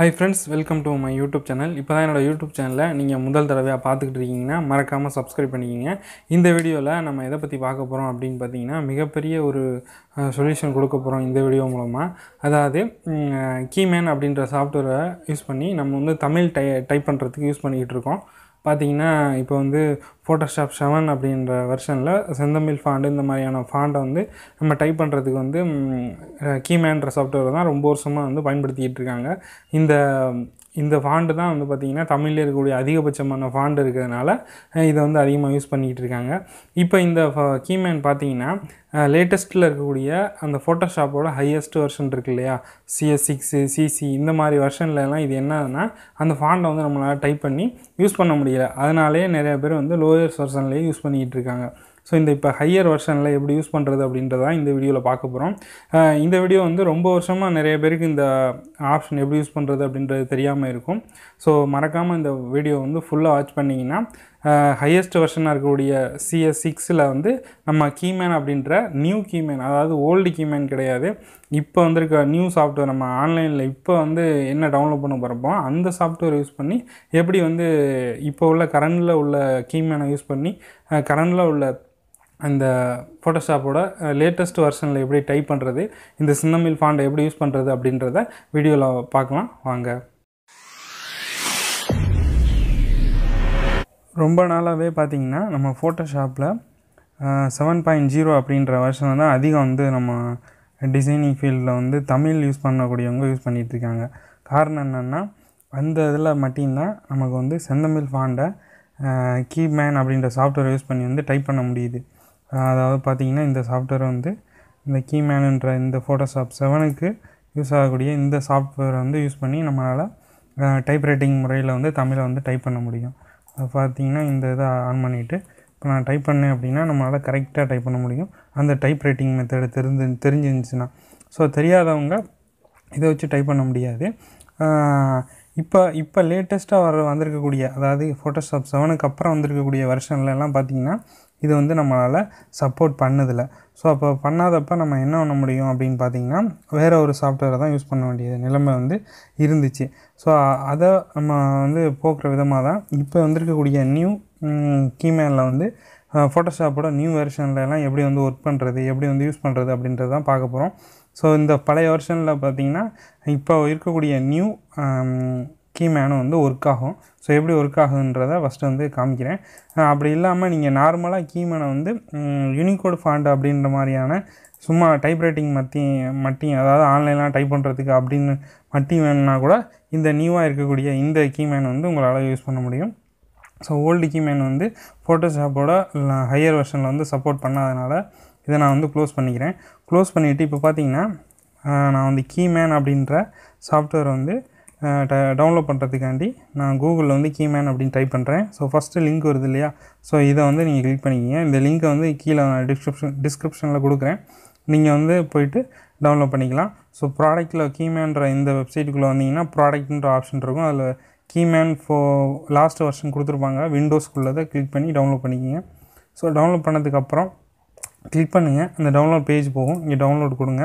high friends welcome to my YouTube channel இப்போ தான் என்னோடய யூடியூப் சேனலில் நீங்கள் முதல் தடவையாக பார்த்துக்கிட்டு இருக்கீங்கன்னா மறக்காமல் சப்ஸ்கிரைப் பண்ணிக்கிங்க இந்த வீடியோவில் நம்ம எதை பற்றி பார்க்க போகிறோம் அப்படின்னு பார்த்தீங்கன்னா மிகப்பெரிய ஒரு சொல்யூஷன் கொடுக்க போகிறோம் இந்த வீடியோ மூலமாக அதாவது கீமேன் அப்படின்ற சாஃப்ட்வேரை யூஸ் பண்ணி நம்ம வந்து தமிழ் டை டைப் பண்ணுறதுக்கு யூஸ் பண்ணிக்கிட்டு இருக்கோம் பார்த்தீங்கன்னா இப்போ வந்து ஃபோட்டோஷாப் செவன் அப்படின்ற வெர்ஷனில் செந்தமிழ் ஃபாண்டு இந்த மாதிரியான ஃபாண்டை வந்து நம்ம டைப் பண்ணுறதுக்கு வந்து கீமேன்ற சாஃப்ட்வேர் தான் ரொம்ப வருஷமாக வந்து பயன்படுத்திக்கிட்டு இருக்காங்க இந்த இந்த ஃபாண்டு தான் வந்து பார்த்திங்கன்னா தமிழில் இருக்கக்கூடிய அதிகபட்சமான ஃபாண்டு இருக்கிறதுனால இதை வந்து அதிகமாக யூஸ் பண்ணிக்கிட்டு இருக்காங்க இப்போ இந்த கீமேன் பார்த்தீங்கன்னா லேட்டஸ்ட்டில் இருக்கக்கூடிய அந்த ஃபோட்டோஷாப்போட ஹையஸ்ட் வெர்ஷன் இருக்கு இல்லையா சிஎஸ் சிக்ஸு சிசி இந்த மாதிரி வெர்ஷன்லலாம் இது என்னதுன்னா அந்த ஃபாண்டை வந்து நம்மளால் டைப் பண்ணி யூஸ் பண்ண முடியல அதனாலேயே நிறைய பேர் வந்து லோயர்ஸ் வெர்ஷன்லேயே யூஸ் பண்ணிக்கிட்டு இருக்காங்க ஸோ இந்த இப்போ ஹையர் வெர்ஷனில் எப்படி யூஸ் பண்ணுறது அப்படின்றத இந்த வீடியோவில் பார்க்க போகிறோம் இந்த வீடியோ வந்து ரொம்ப வருஷமாக நிறைய பேருக்கு இந்த ஆப்ஷன் எப்படி யூஸ் பண்ணுறது அப்படின்றது தெரியாமல் இருக்கும் ஸோ மறக்காமல் இந்த வீடியோ வந்து ஃபுல்லாக வாட்ச் பண்ணிங்கன்னா ஹையஸ்ட் வெர்ஷனாக இருக்கக்கூடிய சிஎஸ் சிக்ஸில் வந்து நம்ம கீமேன் அப்படின்ற நியூ கீமேன் அதாவது ஓல்டு கீமேன் கிடையாது இப்போ வந்திருக்க நியூ சாஃப்ட்வேர் நம்ம ஆன்லைனில் இப்போ வந்து என்ன டவுன்லோட் பண்ண போகிறப்போ அந்த சாஃப்ட்வேர் யூஸ் பண்ணி எப்படி வந்து இப்போ உள்ள கரண்டில் உள்ள கீமேனை யூஸ் பண்ணி கரண்டில் உள்ள அந்த ஃபோட்டோஷாப்போட லேட்டஸ்ட் வெர்ஷனில் எப்படி டைப் பண்ணுறது இந்த சின்னமில் ஃபாண்டை எப்படி யூஸ் பண்ணுறது அப்படின்றத வீடியோவில் பார்க்கலாம் வாங்க ரொம்ப நாளாகவே பார்த்திங்கன்னா நம்ம ஃபோட்டோஷாப்பில் செவன் பாயிண்ட் ஜீரோ அப்படின்ற வருஷம் தான் அதிகம் வந்து நம்ம டிசைனிங் ஃபீல்டில் வந்து தமிழ் யூஸ் பண்ணக்கூடியவங்க யூஸ் பண்ணிகிட்டு இருக்காங்க காரணம் என்னென்னா அந்த இதில் மட்டும்தான் நமக்கு வந்து செந்தமிழ் ஃபாண்டை கீமேன் அப்படின்ற சாஃப்ட்வேர் யூஸ் பண்ணி வந்து டைப் பண்ண முடியுது அதாவது பார்த்திங்கன்னா இந்த சாஃப்ட்வேர் வந்து இந்த கீமேனுன்ற இந்த ஃபோட்டோஷாப் செவனுக்கு யூஸ் ஆகக்கூடிய இந்த சாஃப்ட்வேரை வந்து யூஸ் பண்ணி நம்மளால் டைப்ரைட்டிங் முறையில் வந்து தமிழை வந்து டைப் பண்ண முடியும் பார்த்தீங்கன்னா இந்த இதை ஆன் பண்ணிவிட்டு இப்போ நான் டைப் பண்ணேன் அப்படின்னா நம்மளால் கரெக்டாக டைப் பண்ண முடியும் அந்த டைப் ரைட்டிங் மெத்தடு தெரிஞ்சு தெரிஞ்சிருந்துச்சுன்னா ஸோ தெரியாதவங்க இதை வச்சு டைப் பண்ண முடியாது இப்போ இப்போ லேட்டஸ்ட்டாக வர வந்திருக்கக்கூடிய அதாவது ஃபோட்டோஷாப் செவனுக்கு அப்புறம் வந்திருக்கக்கூடிய வருஷன்லலாம் பார்த்திங்கன்னா இது வந்து நம்மளால் சப்போர்ட் பண்ணதில்ல ஸோ அப்போ பண்ணாதப்போ நம்ம என்ன பண்ண முடியும் அப்படின்னு பார்த்தீங்கன்னா வேறு ஒரு சாஃப்ட்வேரை தான் யூஸ் பண்ண வேண்டிய நிலைமை வந்து இருந்துச்சு ஸோ அதை நம்ம வந்து போக்குற விதமாக தான் இப்போ வந்திருக்கக்கூடிய நியூ கீமேனில் வந்து ஃபோட்டோஷாப்போட நியூ எல்லாம் எப்படி வந்து ஒர்க் பண்ணுறது எப்படி வந்து யூஸ் பண்ணுறது அப்படின்றது தான் பார்க்க போகிறோம் ஸோ இந்த பழைய வெர்ஷனில் பார்த்திங்கன்னா இப்போ இருக்கக்கூடிய நியூ கீமேனும் வந்து ஒர்க் ஆகும் ஸோ எப்படி ஒர்க் ஆகுதுன்றதை ஃபஸ்ட்டு வந்து காமிக்கிறேன் அப்படி இல்லாமல் நீங்கள் நார்மலாக கீமேனை வந்து யூனிகோட் ஃபாண்ட் அப்படின்ற மாதிரியான சும்மா டைப்ரைட்டிங் மத்தி மட்டும் அதாவது ஆன்லைனாக டைப் பண்ணுறதுக்கு அப்படின்னு மட்டும் வேணும்னா கூட இந்த நியூவாக இருக்கக்கூடிய இந்த கீமேன் வந்து உங்களால் யூஸ் பண்ண முடியும் ஸோ ஓல்டு கீமேன் வந்து ஃபோட்டோஷாப்போட ஹையர் வெர்ஷனில் வந்து சப்போர்ட் பண்ணாதனால இதை நான் வந்து க்ளோஸ் பண்ணிக்கிறேன் க்ளோஸ் பண்ணிவிட்டு இப்போ பார்த்தீங்கன்னா நான் வந்து கீமேன் அப்படின்ற சாஃப்ட்வேர் வந்து டவுன்லோட் பண்ணுறதுக்காண்டி நான் கூகுளில் வந்து கீமேன் அப்படின்னு டைப் பண்ணுறேன் ஸோ ஃபஸ்ட்டு லிங்க் வருது இல்லையா ஸோ இதை வந்து நீங்கள் கிளிக் பண்ணிக்கிங்க இந்த லிங்க்கை வந்து கீழே டிஸ்கிரிப்ஷன் டிஸ்கிரிப்ஷனில் கொடுக்குறேன் நீங்கள் வந்து போயிட்டு டவுன்லோட் பண்ணிக்கலாம் ஸோ ப்ராடக்ட்டில் கீமேன்ற இந்த வெப்சைட்டுக்குள்ளே வந்தீங்கன்னா ப்ராடக்ட்ன்ற ஆப்ஷன் இருக்கும் அதில் கீமேன் ஃபோ லாஸ்ட் வருஷன் கொடுத்துருப்பாங்க விண்டோஸ்க்குள்ளே தான் கிளிக் பண்ணி டவுன்லோட் பண்ணிக்கிங்க ஸோ டவுன்லோட் பண்ணதுக்கப்புறம் கிளிக் பண்ணுங்கள் அந்த டவுன்லோட் பேஜ் போகும் இங்கே டவுன்லோட் கொடுங்க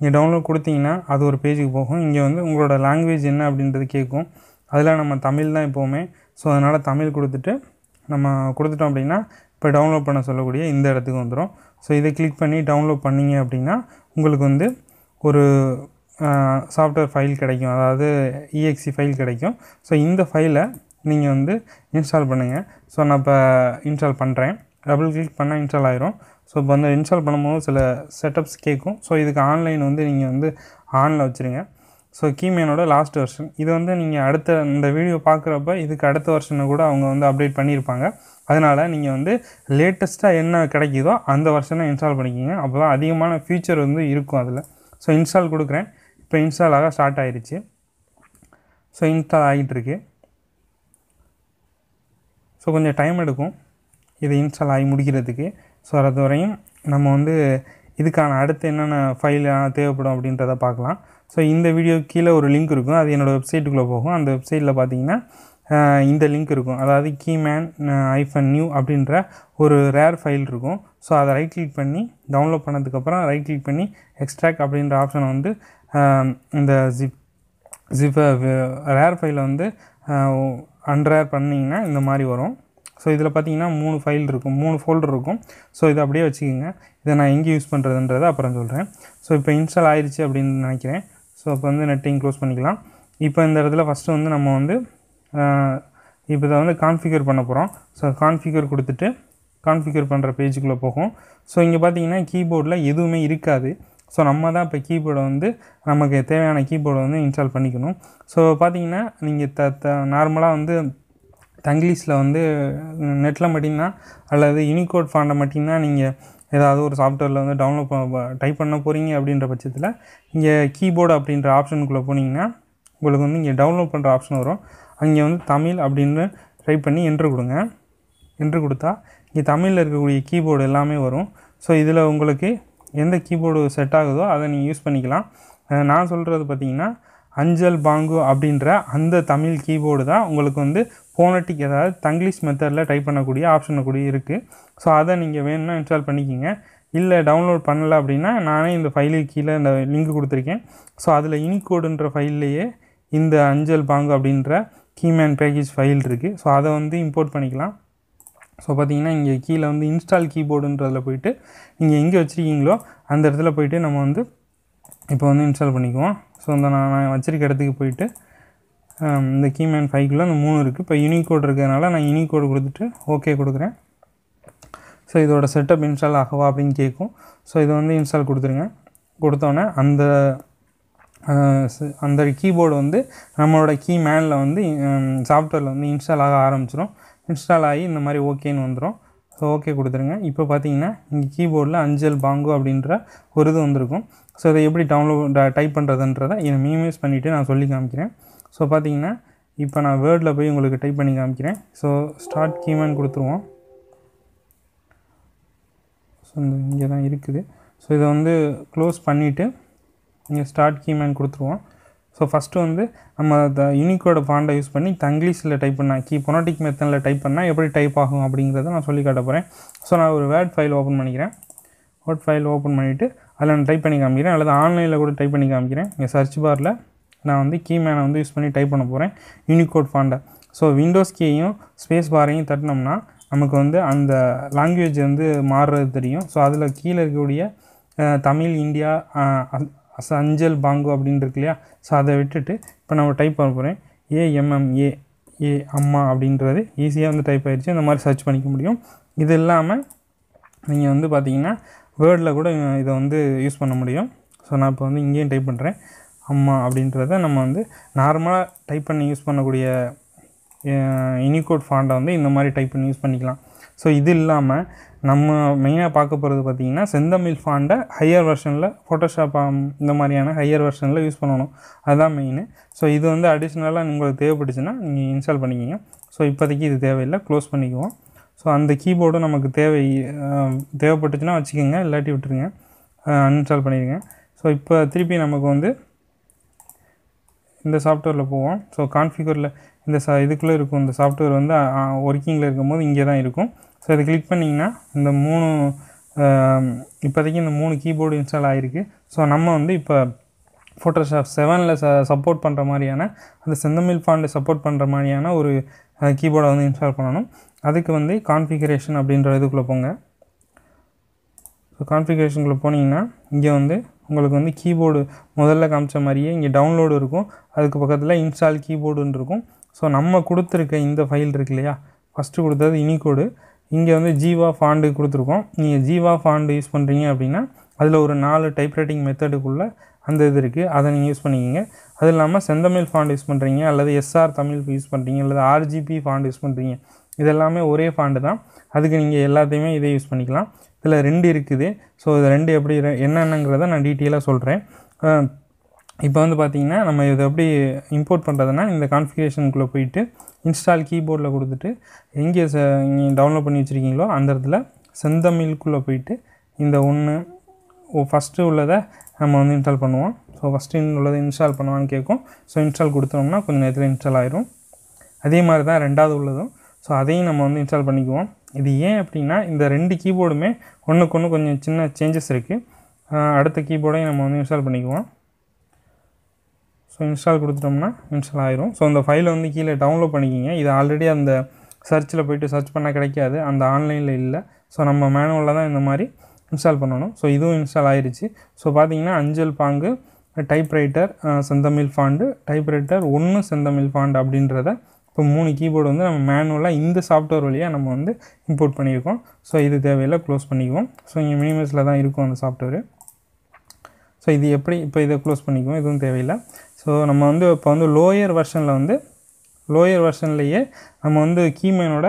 நீங்கள் டவுன்லோட் கொடுத்தீங்கன்னா அது ஒரு பேஜுக்கு போகும் இங்கே வந்து உங்களோட லாங்குவேஜ் என்ன அப்படின்றது கேட்கும் அதில் நம்ம தமிழ் தான் எப்போவுமே ஸோ அதனால் தமிழ் கொடுத்துட்டு நம்ம கொடுத்துட்டோம் அப்படின்னா இப்போ டவுன்லோட் பண்ண சொல்லக்கூடிய இந்த இடத்துக்கு வந்துடும் ஸோ இதை கிளிக் பண்ணி டவுன்லோட் பண்ணிங்க அப்படின்னா உங்களுக்கு வந்து ஒரு சாஃப்ட்வேர் ஃபைல் கிடைக்கும் அதாவது இஎக்சி ஃபைல் கிடைக்கும் ஸோ இந்த ஃபைலை நீங்கள் வந்து இன்ஸ்டால் பண்ணுங்கள் ஸோ நான் இப்போ இன்ஸ்டால் பண்ணுறேன் டபுள் கிளிக் பண்ணால் இன்ஸ்டால் ஆகிரும் ஸோ இப்போ வந்து இன்ஸ்டால் பண்ணும்போது சில செட்டப்ஸ் கேட்கும் ஸோ இதுக்கு ஆன்லைன் வந்து நீங்கள் வந்து ஆனில் வச்சுருங்க ஸோ கீமேனோட லாஸ்ட் வருஷன் இது வந்து நீங்கள் அடுத்த இந்த வீடியோ பார்க்குறப்ப இதுக்கு அடுத்த வருஷனை கூட அவங்க வந்து அப்டேட் பண்ணியிருப்பாங்க அதனால் நீங்கள் வந்து லேட்டஸ்ட்டாக என்ன கிடைக்குதோ அந்த வருஷனை இன்ஸ்டால் பண்ணிக்கிங்க அப்போ தான் அதிகமான ஃபியூச்சர் வந்து இருக்கும் அதில் ஸோ இன்ஸ்டால் கொடுக்குறேன் இப்போ இன்ஸ்டால் ஆக ஸ்டார்ட் ஆகிடுச்சு ஸோ இன்ஸ்டால் ஆகிட்டுருக்கு ஸோ கொஞ்சம் டைம் எடுக்கும் இது இன்ஸ்டால் ஆகி முடிக்கிறதுக்கு ஸோ அது வரையும் நம்ம வந்து இதுக்கான அடுத்து என்னென்ன ஃபைல் தேவைப்படும் அப்படின்றத பார்க்கலாம் ஸோ இந்த வீடியோ கீழே ஒரு லிங்க் இருக்கும் அது என்னோடய வெப்சைட்டுக்குள்ளே போகும் அந்த வெப்சைட்டில் பார்த்தீங்கன்னா இந்த லிங்க் இருக்கும் அதாவது கீமேன் ஐஃபன் நியூ அப்படின்ற ஒரு ரேர் ஃபைல் இருக்கும் ஸோ அதை ரைட் கிளிக் பண்ணி டவுன்லோட் பண்ணதுக்கப்புறம் ரைட் கிளிக் பண்ணி எக்ஸ்ட்ராக்ட் அப்படின்ற ஆப்ஷனை வந்து இந்த ஜிப் ஜிப் ரேர் ஃபைலை வந்து அன்ரேர் பண்ணிங்கன்னா இந்த மாதிரி வரும் ஸோ இதில் பார்த்தீங்கன்னா மூணு ஃபைல் இருக்கும் மூணு ஃபோல்டர் இருக்கும் ஸோ இதை அப்படியே வச்சுக்கோங்க இதை நான் எங்கே யூஸ் பண்ணுறதுன்றதை அப்புறம் சொல்கிறேன் ஸோ இப்போ இன்ஸ்டால் ஆயிடுச்சு அப்படின்னு நினைக்கிறேன் ஸோ அப்போ வந்து நெட்டையும் க்ளோஸ் பண்ணிக்கலாம் இப்போ இந்த இடத்துல ஃபஸ்ட்டு வந்து நம்ம வந்து இப்போ இதை வந்து கான்ஃபிகர் பண்ண போகிறோம் ஸோ கான்ஃபிகர் கொடுத்துட்டு கான்ஃபிகர் பண்ணுற பேஜுக்குள்ளே போகும் ஸோ இங்கே பார்த்தீங்கன்னா கீபோர்டில் எதுவுமே இருக்காது ஸோ நம்ம தான் இப்போ கீபோர்டை வந்து நமக்கு தேவையான கீபோர்டை வந்து இன்ஸ்டால் பண்ணிக்கணும் ஸோ பார்த்தீங்கன்னா நீங்கள் த த நார்மலாக வந்து தங்கிலீஷில் வந்து நெட்டில் மட்டும்தான் அல்லது யூனிகோட் ஃபாண்டை மட்டும்தான் நீங்கள் ஏதாவது ஒரு சாஃப்ட்வேரில் வந்து டவுன்லோட் பண்ண டைப் பண்ண போகிறீங்க அப்படின்ற பட்சத்தில் இங்கே கீபோர்டு அப்படின்ற ஆப்ஷனுக்குள்ளே போனீங்கன்னா உங்களுக்கு வந்து இங்கே டவுன்லோட் பண்ணுற ஆப்ஷன் வரும் அங்கே வந்து தமிழ் அப்படின்னு டைப் பண்ணி என்ட்ரு கொடுங்க என்ட்ரு கொடுத்தா இங்கே தமிழில் இருக்கக்கூடிய கீபோர்டு எல்லாமே வரும் ஸோ இதில் உங்களுக்கு எந்த கீபோர்டு செட் ஆகுதோ அதை நீங்கள் யூஸ் பண்ணிக்கலாம் நான் சொல்கிறது பார்த்தீங்கன்னா அஞ்சல் பாங்கு அப்படின்ற அந்த தமிழ் கீபோர்டு தான் உங்களுக்கு வந்து ஃபோனட்டிக் அதாவது தங்கிலீஷ் மெத்தடில் டைப் பண்ணக்கூடிய ஆப்ஷனை கூட இருக்குது ஸோ அதை நீங்கள் வேணும்னா இன்ஸ்டால் பண்ணிக்கிங்க இல்லை டவுன்லோட் பண்ணலை அப்படின்னா நானே இந்த ஃபைலுக்கு கீழே இந்த லிங்க் கொடுத்துருக்கேன் ஸோ அதில் இனிகோடுன்ற ஃபைல்லையே இந்த அஞ்சல் பாங்கு அப்படின்ற கீமேன் பேக்கேஜ் ஃபைல் இருக்குது ஸோ அதை வந்து இம்போர்ட் பண்ணிக்கலாம் ஸோ பார்த்தீங்கன்னா இங்கே கீழே வந்து இன்ஸ்டால் கீபோர்டுன்றதில் போயிட்டு நீங்கள் எங்கே வச்சுருக்கீங்களோ அந்த இடத்துல போயிட்டு நம்ம வந்து இப்போ வந்து இன்ஸ்டால் பண்ணிக்குவோம் ஸோ அந்த நான் நான் வச்சிருக்க இடத்துக்கு போயிட்டு um, இந்த கீமேன் ஃபைவ்குள்ளே அந்த மூணு இருக்குது இப்போ யூனிகோட் இருக்கிறதுனால நான் யூனிகோடு கொடுத்துட்டு ஓகே கொடுக்குறேன் ஸோ இதோட செட்டப் இன்ஸ்டால் ஆகவா அப்படின்னு கேட்கும் ஸோ இது வந்து இன்ஸ்டால் கொடுத்துருங்க கொடுத்தோன்னே அந்த uh, அந்த கீபோர்டு வந்து நம்மளோட கீமேனில் வந்து சாஃப்ட்வேரில் um, வந்து இன்ஸ்டால் ஆக ஆரம்பிச்சிடும் இன்ஸ்டால் ஆகி இந்த மாதிரி ஓகேன்னு வந்துடும் ஸோ ஓகே கொடுத்துருங்க இப்போ பார்த்தீங்கன்னா இங்கே கீபோர்டில் அஞ்சல் பாங்கோ அப்படின்ற ஒரு இது வந்திருக்கும் ஸோ இதை எப்படி டவுன்லோட் டைப் பண்ணுறதுன்றதை இதை மீமைஸ் பண்ணிவிட்டு நான் சொல்லி காமிக்கிறேன் ஸோ பார்த்தீங்கன்னா இப்போ நான் வேர்டில் போய் உங்களுக்கு டைப் பண்ணி காமிக்கிறேன் ஸோ ஸ்டார்ட் கீமேன் கொடுத்துருவோம் ஸோ இந்த இங்கே தான் இருக்குது ஸோ இதை வந்து க்ளோஸ் பண்ணிவிட்டு இங்கே ஸ்டார்ட் கீமேன் கொடுத்துருவோம் ஸோ ஃபஸ்ட்டு வந்து நம்ம த யூனிக்கோட ஃபாண்டை யூஸ் பண்ணி தங்கிலீஷில் டைப் பண்ணால் கீ பொனாட்டிக் மெத்தனில் டைப் பண்ணால் எப்படி டைப் ஆகும் அப்படிங்கிறத நான் சொல்லி காட்ட போகிறேன் ஸோ நான் ஒரு வேர்ட் ஃபைல் ஓப்பன் பண்ணிக்கிறேன் வேர்ட் ஃபைல் ஓப்பன் பண்ணிவிட்டு அதில் நான் டைப் பண்ணி காமிக்கிறேன் அல்லது ஆன்லைனில் கூட டைப் பண்ணி காமிக்கிறேன் இங்கே சர்ச் பாரில் நான் வந்து கீமேனை வந்து யூஸ் பண்ணி டைப் பண்ண போகிறேன் யூனிகோட் ஃபாண்டை ஸோ விண்டோஸ் கீயையும் ஸ்பேஸ் பாரையும் தட்டினோம்னா நமக்கு வந்து அந்த லாங்குவேஜ் வந்து மாறுறது தெரியும் ஸோ அதில் கீழே இருக்கக்கூடிய தமிழ் இந்தியா அஸ் அஞ்சல் பாங்கோ அப்படின்னு இருக்கு இல்லையா ஸோ அதை விட்டுட்டு இப்போ நம்ம டைப் பண்ண போகிறேன் ஏஎம்எம்ஏ ஏ அம்மா அப்படின்றது ஈஸியாக வந்து டைப் ஆகிடுச்சு இந்த மாதிரி சர்ச் பண்ணிக்க முடியும் இது இல்லாமல் நீங்கள் வந்து பார்த்தீங்கன்னா வேர்டில் கூட இதை வந்து யூஸ் பண்ண முடியும் ஸோ நான் இப்போ வந்து இங்கேயும் டைப் பண்ணுறேன் அம்மா அப்படின்றத நம்ம வந்து நார்மலாக டைப் பண்ணி யூஸ் பண்ணக்கூடிய இனிகோட் ஃபாண்டை வந்து இந்த மாதிரி டைப் பண்ணி யூஸ் பண்ணிக்கலாம் ஸோ இது இல்லாமல் நம்ம மெயினாக பார்க்க போகிறது பார்த்திங்கன்னா செந்தமிழ் ஃபாண்டை ஹையர் வெர்ஷனில் ஃபோட்டோஷாப் இந்த மாதிரியான ஹையர் வெர்ஷனில் யூஸ் பண்ணணும் அதுதான் மெயின் ஸோ இது வந்து அடிஷ்னலாக உங்களுக்கு தேவைப்பட்டுச்சுன்னா நீங்கள் இன்ஸ்டால் பண்ணிக்கிங்க ஸோ இப்போதைக்கு இது தேவையில்லை க்ளோஸ் பண்ணிக்குவோம் ஸோ அந்த கீபோர்டும் நமக்கு தேவை தேவைப்பட்டுச்சுன்னா வச்சுக்கோங்க இல்லாட்டி விட்டுருங்க அன்இன்ஸ்டால் பண்ணிடுங்க ஸோ இப்போ திருப்பி நமக்கு வந்து இந்த சாஃப்ட்வேரில் போவோம் ஸோ கான்ஃபிகரில் இந்த சா இதுக்குள்ளே இருக்கும் இந்த சாஃப்ட்வேர் வந்து ஒர்க்கிங்கில் இருக்கும்போது இங்கே தான் இருக்கும் ஸோ இதை கிளிக் பண்ணிங்கன்னா இந்த மூணு இப்போதைக்கு இந்த மூணு கீபோர்டு இன்ஸ்டால் ஆகிருக்கு ஸோ நம்ம வந்து இப்போ ஃபோட்டோஷாப் செவனில் ச சப்போர்ட் பண்ணுற மாதிரியான அந்த செந்தமிழ் ஃபாண்டை சப்போர்ட் பண்ணுற மாதிரியான ஒரு கீபோர்டை வந்து இன்ஸ்டால் பண்ணணும் அதுக்கு வந்து கான்ஃபிகரேஷன் அப்படின்ற இதுக்குள்ளே போங்க ஸோ கான்ஃபிகரேஷனுக்குள்ளே போனீங்கன்னா இங்கே வந்து உங்களுக்கு வந்து கீபோர்டு முதல்ல காமிச்ச மாதிரியே இங்கே டவுன்லோடு இருக்கும் அதுக்கு பக்கத்தில் இன்ஸ்டால் கீபோர்டுன்னு இருக்கும் ஸோ நம்ம கொடுத்துருக்க இந்த ஃபைல் இருக்கு இல்லையா ஃபஸ்ட்டு கொடுத்தது இனிகோடு இங்கே வந்து ஜீவா ஃபாண்டு கொடுத்துருக்கோம் நீங்கள் ஜீவா ஃபாண்டு யூஸ் பண்ணுறீங்க அப்படின்னா அதில் ஒரு நாலு டைப்ரைட்டிங் மெத்தடுக்குள்ளே அந்த இது இருக்குது அதை நீங்கள் யூஸ் பண்ணிக்கிங்க அது இல்லாமல் செந்தமிழ் ஃபாண்ட் யூஸ் பண்ணுறீங்க அல்லது எஸ்ஆர் தமிழ் யூஸ் பண்ணுறீங்க அல்லது ஆர்ஜிபி ஃபாண்ட் யூஸ் பண்ணுறீங்க இதெல்லாமே ஒரே ஃபாண்டு தான் அதுக்கு நீங்கள் எல்லாத்தையுமே இதை யூஸ் பண்ணிக்கலாம் இதில் ரெண்டு இருக்குது ஸோ இது ரெண்டு எப்படி என்னென்னங்கிறத நான் டீட்டெயிலாக சொல்கிறேன் இப்போ வந்து பார்த்திங்கன்னா நம்ம இதை எப்படி இம்போர்ட் பண்ணுறதுனா இந்த கான்ஃபிகரேஷனுக்குள்ளே போயிட்டு இன்ஸ்டால் கீபோர்டில் கொடுத்துட்டு எங்கே ச டவுன்லோட் பண்ணி வச்சுருக்கீங்களோ அந்த இடத்துல செந்தமிழ்குள்ளே போயிட்டு இந்த ஒன்று ஃபஸ்ட்டு உள்ளதை நம்ம வந்து இன்ஸ்டால் பண்ணுவோம் ஸோ ஃபஸ்ட்டு உள்ளதை இன்ஸ்டால் பண்ணுவான்னு கேட்கும் ஸோ இன்ஸ்டால் கொடுத்தோம்னா கொஞ்சம் நேரத்தில் இன்ஸ்டால் ஆயிரும் அதே மாதிரி தான் ரெண்டாவது உள்ளதும் ஸோ அதையும் நம்ம வந்து இன்ஸ்டால் பண்ணிக்குவோம் இது ஏன் அப்படின்னா இந்த ரெண்டு கீபோர்டுமே ஒன்றுக்கு ஒன்று கொஞ்சம் சின்ன சேஞ்சஸ் இருக்குது அடுத்த கீபோர்டையும் நம்ம வந்து இன்ஸ்டால் பண்ணிக்குவோம் ஸோ இன்ஸ்டால் கொடுத்துட்டோம்னா இன்ஸ்டால் ஆயிரும் ஸோ அந்த ஃபைலை வந்து கீழே டவுன்லோட் பண்ணிக்கிங்க இது ஆல்ரெடி அந்த சர்ச்சில் போய்ட்டு சர்ச் பண்ணால் கிடைக்காது அந்த ஆன்லைனில் இல்லை ஸோ நம்ம மேனுவலில் தான் இந்த மாதிரி இன்ஸ்டால் பண்ணணும் ஸோ இதுவும் இன்ஸ்டால் ஆயிடுச்சு ஸோ பார்த்தீங்கன்னா அஞ்சல் பாங்கு டைப்ரைட்டர் செந்தமிழ் ஃபாண்டு டைப்ரைட்டர் ஒன்று செந்தமிழ் ஃபாண்டு அப்படின்றத இப்போ மூணு கீபோர்டு வந்து நம்ம மேனுவலாக இந்த சாஃப்ட்வேர் வழியாக நம்ம வந்து இம்போர்ட் பண்ணியிருக்கோம் ஸோ இது தேவையில்லை க்ளோஸ் பண்ணிக்குவோம் ஸோ இங்கே மினிமஸில் தான் இருக்கும் அந்த சாஃப்ட்வேரு ஸோ இது எப்படி இப்போ இதை க்ளோஸ் பண்ணிக்குவோம் எதுவும் தேவையில்லை ஸோ நம்ம வந்து இப்போ வந்து லோயர் வெர்ஷனில் வந்து லோயர் வெர்ஷன்லேயே நம்ம வந்து கீமேனோட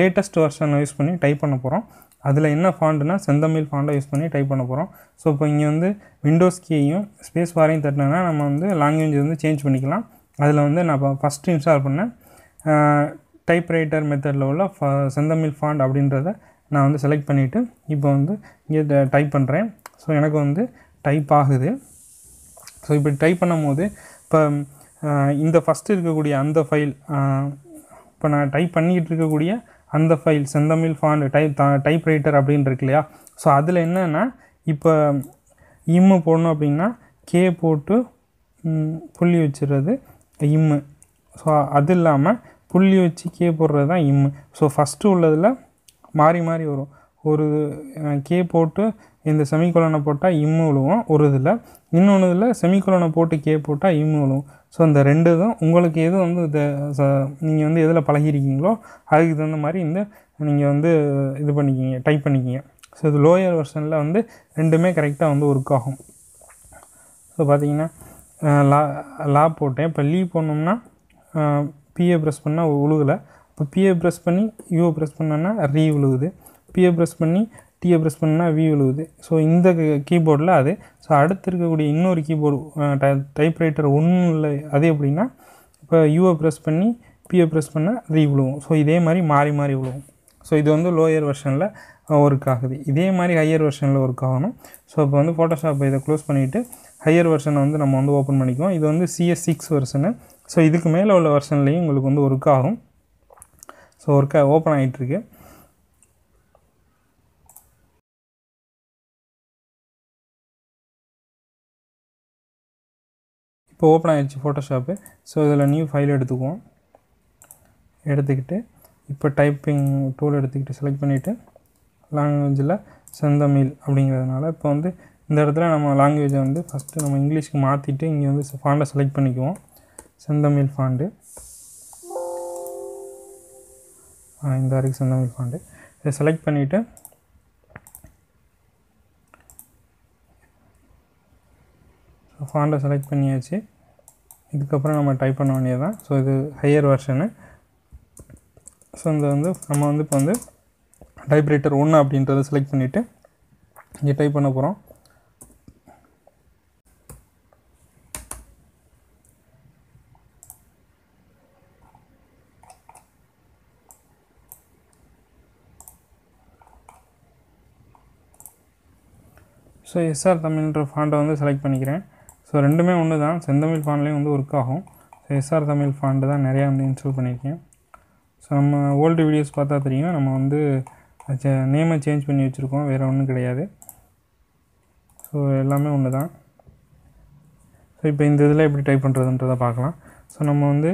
லேட்டஸ்ட் வெர்ஷனை யூஸ் பண்ணி டைப் பண்ண போகிறோம் அதில் என்ன ஃபாண்ட்னா செந்தமிழ் ஃபாண்டை யூஸ் பண்ணி டைப் பண்ண போகிறோம் ஸோ இப்போ இங்கே வந்து விண்டோஸ் கீயையும் ஸ்பேஸ் வாரையும் தட்டினா நம்ம வந்து லாங்குவேஜ் வந்து சேஞ்ச் பண்ணிக்கலாம் அதில் வந்து நான் இப்போ ஃபஸ்ட்டு இன்ஸ்டால் பண்ணேன் டைப்ரைட்டர் மெத்தடில் உள்ள ஃப செந்தமிழ் ஃபாண்ட் அப்படின்றத நான் வந்து செலக்ட் பண்ணிவிட்டு இப்போ வந்து இங்கே டைப் பண்ணுறேன் ஸோ எனக்கு வந்து டைப் ஆகுது ஸோ இப்படி டைப் பண்ணும் போது இப்போ இந்த ஃபஸ்ட்டு இருக்கக்கூடிய அந்த ஃபைல் இப்போ நான் டைப் பண்ணிக்கிட்டு இருக்கக்கூடிய அந்த ஃபைல் செந்தமிழ் ஃபாண்ட் டைப் டைப் ரைட்டர் அப்படின்னு இருக்கு இல்லையா ஸோ அதில் என்னென்னா இப்போ இம்மு போடணும் அப்படின்னா கே போட்டு புள்ளி வச்சுருது இம்மு ஸோ அது இல்லாமல் புள்ளி வச்சு கே போடுறது தான் இம்மு ஸோ ஃபஸ்ட்டு உள்ளதில் மாறி மாறி வரும் ஒரு கே போட்டு இந்த செமிகுலனை போட்டால் இம்மு விழுவோம் ஒரு இதில் இன்னொன்று இதில் செமிகுலனை போட்டு கே போட்டால் இம்மு விழுவும் ஸோ இந்த ரெண்டு தான் உங்களுக்கு எது வந்து இதை நீங்கள் வந்து எதில் பழகிருக்கீங்களோ அதுக்கு தகுந்த மாதிரி இந்த நீங்கள் வந்து இது பண்ணிக்கிங்க டைப் பண்ணிக்கிங்க ஸோ இது லோயர் வெர்ஷனில் வந்து ரெண்டுமே கரெக்டாக வந்து ஒர்க் ஆகும் ஸோ பார்த்தீங்கன்னா லா லா போட்டேன் இப்போ லீவ் போனோம்னா பிஏ ப்ரெஸ் பண்ணால் உழுகலை இப்போ பிஏ ப்ரெஸ் பண்ணி யூஏ ப்ரெஸ் பண்ணோன்னா ரீ உழுகுது பிஏ ப்ரெஸ் பண்ணி டிஏ ப்ரெஸ் பண்ணால் வி விழுகுது ஸோ இந்த கீபோர்டில் அது ஸோ அடுத்து இருக்கக்கூடிய இன்னொரு கீபோர்டு டைப் டைப்ரைட்டர் ஒன்றும் இல்லை அது எப்படின்னா இப்போ யூஏ ப்ரெஸ் பண்ணி பிஏ ப்ரெஸ் பண்ணால் ரீ விழுவும் ஸோ இதே மாதிரி மாறி மாறி விழுவும் ஸோ இது வந்து லோயர் வெர்ஷனில் ஒர்க் ஆகுது இதே மாதிரி ஹையர் வெர்ஷனில் ஒர்க் ஆகணும் ஸோ இப்போ வந்து ஃபோட்டோஷாப் இதை க்ளோஸ் பண்ணிவிட்டு ஹையர் வெர்ஷனை வந்து நம்ம வந்து ஓப்பன் பண்ணிக்குவோம் இது வந்து சிஎஸ் சிக்ஸ் வெர்ஷனு ஸோ இதுக்கு மேலே உள்ள வருஷன்லேயும் உங்களுக்கு வந்து ஒர்க் ஆகும் ஸோ ஒர்க் ஓப்பன் ஆகிட்டுருக்கு இப்போ ஓப்பன் ஆகிடுச்சு ஃபோட்டோஷாப்பு ஸோ இதில் நியூ ஃபைல் எடுத்துக்குவோம் எடுத்துக்கிட்டு இப்போ டைப்பிங் டூல் எடுத்துக்கிட்டு செலக்ட் பண்ணிவிட்டு லாங்குவேஜில் செந்தமிழ் அப்படிங்கிறதுனால இப்போ வந்து இந்த இடத்துல நம்ம லாங்குவேஜை வந்து ஃபஸ்ட்டு நம்ம இங்கிலீஷ்க்கு மாற்றிட்டு இங்கே வந்து ஃபாண்டை செலக்ட் பண்ணிக்குவோம் செந்தமிழ் ஃபாண்டு இந்த வரைக்கும் செந்தமிழ் ஃபாண்டு இதை செலக்ட் பண்ணிவிட்டு ஃபாண்டை செலக்ட் பண்ணியாச்சு இதுக்கப்புறம் நம்ம டைப் பண்ண வேண்டியது தான் ஸோ இது ஹையர் வெர்ஷனு ஸோ இந்த வந்து நம்ம வந்து இப்போ வந்து டைப்ரைட்டர் ஒன்று அப்படின்றத செலக்ட் பண்ணிவிட்டு இங்கே டைப் பண்ண போகிறோம் ஸோ எஸ்ஆர் தமிழ்ன்ற ஃபாண்டை வந்து செலக்ட் பண்ணிக்கிறேன் ஸோ ரெண்டுமே ஒன்று தான் செந்தமிழ் ஃபாண்ட்லேயும் வந்து ஒர்க் ஆகும் ஸோ எஸ்ஆர் தமிழ் ஃபாண்டு தான் நிறையா வந்து இன்ஸ்டால் பண்ணியிருக்கேன் ஸோ நம்ம ஓல்டு வீடியோஸ் பார்த்தா தெரியும் நம்ம வந்து நேமை சேஞ்ச் பண்ணி வச்சுருக்கோம் வேறு ஒன்றும் கிடையாது ஸோ எல்லாமே ஒன்று தான் ஸோ இப்போ இந்த இதில் எப்படி டைப் பண்ணுறதுன்றதை பார்க்கலாம் ஸோ நம்ம வந்து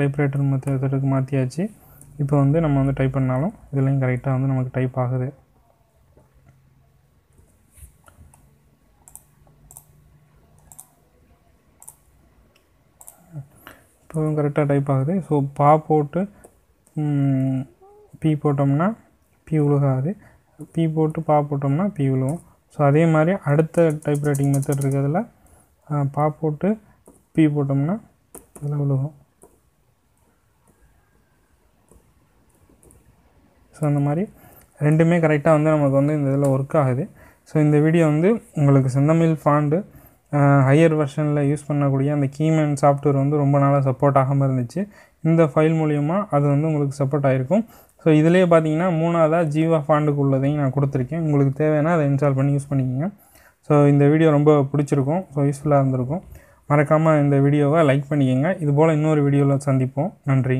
டைப்ரைட்டர் மற்ற மாற்றியாச்சு இப்போ வந்து நம்ம வந்து டைப் பண்ணாலும் இதுலேயும் கரெக்டாக வந்து நமக்கு டைப் ஆகுது கரெக்டாக டைப் ஆகுது ஸோ பா போட்டு பி போட்டோம்னா பி உழுகாது பி போட்டு பா போட்டோம்னா பி உழுவும் ஸோ அதே மாதிரி அடுத்த டைப் ரைட்டிங் மெத்தட் இருக்கிறதுல பா போட்டு பி போட்டோம்னா அதில் உழுகும் ஸோ அந்த மாதிரி ரெண்டுமே கரெக்டாக வந்து நமக்கு வந்து இந்த இதில் ஒர்க் ஆகுது ஸோ இந்த வீடியோ வந்து உங்களுக்கு செந்தமிழ் ஃபாண்டு ஹையர் வெர்ஷனில் யூஸ் பண்ணக்கூடிய அந்த கீமேன் சாஃப்ட்வேர் வந்து ரொம்ப நாளாக சப்போர்ட் ஆகாமல் இருந்துச்சு இந்த ஃபைல் மூலிமா அது வந்து உங்களுக்கு சப்போர்ட் ஆகிருக்கும் ஸோ இதிலே பார்த்தீங்கன்னா மூணாவதாக ஜீவா ஃபாண்டுக்கு உள்ளதையும் நான் கொடுத்துருக்கேன் உங்களுக்கு தேவைன்னா அதை இன்ஸ்டால் பண்ணி யூஸ் பண்ணிக்கோங்க ஸோ இந்த வீடியோ ரொம்ப பிடிச்சிருக்கும் ஸோ யூஸ்ஃபுல்லாக இருந்திருக்கும் மறக்காமல் இந்த வீடியோவை லைக் பண்ணிக்கோங்க இதுபோல் இன்னொரு வீடியோவில் சந்திப்போம் நன்றி